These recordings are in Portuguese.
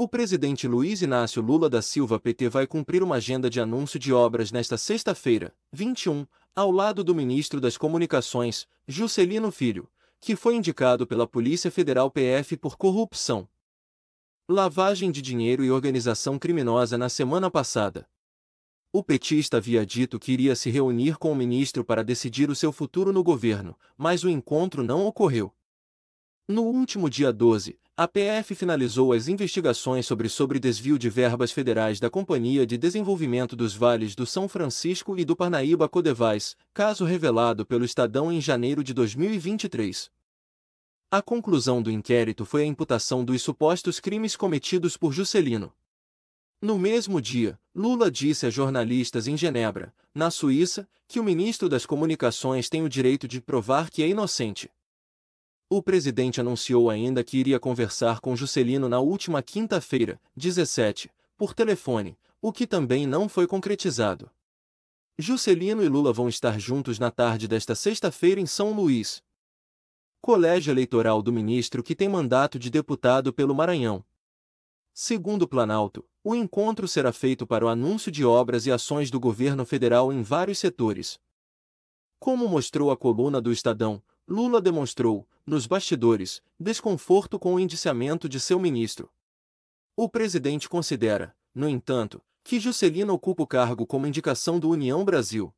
O presidente Luiz Inácio Lula da Silva PT vai cumprir uma agenda de anúncio de obras nesta sexta-feira, 21, ao lado do ministro das Comunicações, Juscelino Filho, que foi indicado pela Polícia Federal PF por corrupção, lavagem de dinheiro e organização criminosa na semana passada. O petista havia dito que iria se reunir com o ministro para decidir o seu futuro no governo, mas o encontro não ocorreu. No último dia 12, a PF finalizou as investigações sobre sobre desvio de verbas federais da Companhia de Desenvolvimento dos Vales do São Francisco e do Parnaíba Codevais, caso revelado pelo Estadão em janeiro de 2023. A conclusão do inquérito foi a imputação dos supostos crimes cometidos por Juscelino. No mesmo dia, Lula disse a jornalistas em Genebra, na Suíça, que o ministro das Comunicações tem o direito de provar que é inocente. O presidente anunciou ainda que iria conversar com Juscelino na última quinta-feira, 17, por telefone, o que também não foi concretizado. Juscelino e Lula vão estar juntos na tarde desta sexta-feira em São Luís. Colégio Eleitoral do ministro que tem mandato de deputado pelo Maranhão. Segundo o Planalto, o encontro será feito para o anúncio de obras e ações do governo federal em vários setores. Como mostrou a coluna do Estadão, Lula demonstrou, nos bastidores, desconforto com o indiciamento de seu ministro. O presidente considera, no entanto, que Juscelino ocupa o cargo como indicação do União Brasil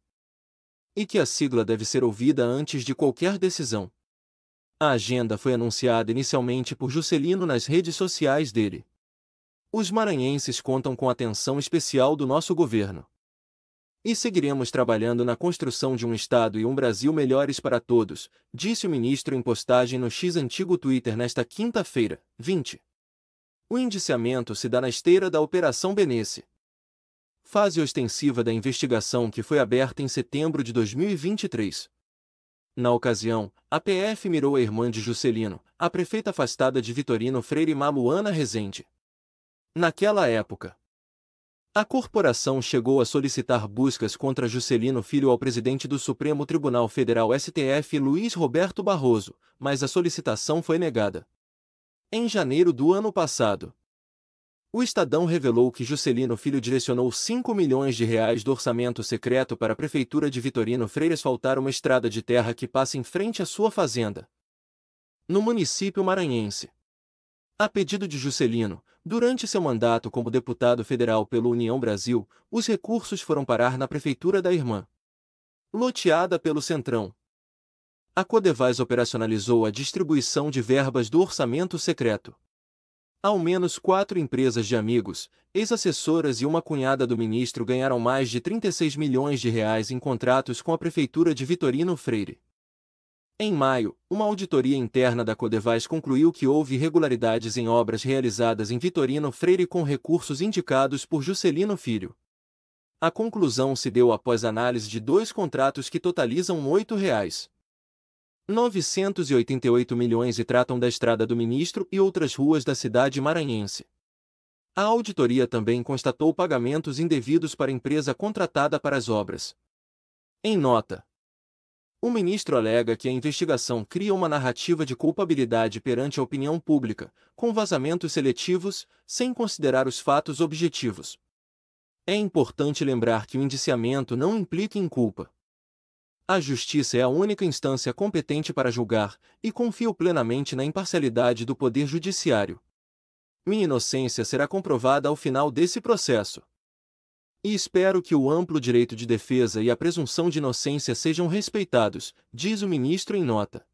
e que a sigla deve ser ouvida antes de qualquer decisão. A agenda foi anunciada inicialmente por Juscelino nas redes sociais dele. Os maranhenses contam com atenção especial do nosso governo. E seguiremos trabalhando na construção de um Estado e um Brasil melhores para todos, disse o ministro em postagem no X antigo Twitter nesta quinta-feira, 20. O indiciamento se dá na esteira da Operação Benesse. Fase ostensiva da investigação que foi aberta em setembro de 2023. Na ocasião, a PF mirou a irmã de Juscelino, a prefeita afastada de Vitorino Freire Maluana Rezende. Naquela época, a corporação chegou a solicitar buscas contra Juscelino Filho ao presidente do Supremo Tribunal Federal STF Luiz Roberto Barroso, mas a solicitação foi negada. Em janeiro do ano passado, o Estadão revelou que Juscelino Filho direcionou 5 milhões de reais do orçamento secreto para a prefeitura de Vitorino Freire asfaltar uma estrada de terra que passa em frente à sua fazenda, no município maranhense. A pedido de Juscelino, durante seu mandato como deputado federal pelo União Brasil, os recursos foram parar na prefeitura da Irmã. Loteada pelo Centrão. A Codevaz operacionalizou a distribuição de verbas do orçamento secreto. Ao menos quatro empresas de amigos, ex-assessoras e uma cunhada do ministro ganharam mais de 36 milhões de reais em contratos com a prefeitura de Vitorino Freire. Em maio, uma auditoria interna da Codevais concluiu que houve irregularidades em obras realizadas em Vitorino Freire com recursos indicados por Juscelino Filho. A conclusão se deu após análise de dois contratos que totalizam R$ 8,988 milhões e tratam da Estrada do Ministro e outras ruas da cidade maranhense. A auditoria também constatou pagamentos indevidos para a empresa contratada para as obras. Em nota, o ministro alega que a investigação cria uma narrativa de culpabilidade perante a opinião pública, com vazamentos seletivos, sem considerar os fatos objetivos. É importante lembrar que o indiciamento não implica em culpa. A justiça é a única instância competente para julgar, e confio plenamente na imparcialidade do Poder Judiciário. Minha inocência será comprovada ao final desse processo. E espero que o amplo direito de defesa e a presunção de inocência sejam respeitados, diz o ministro em nota.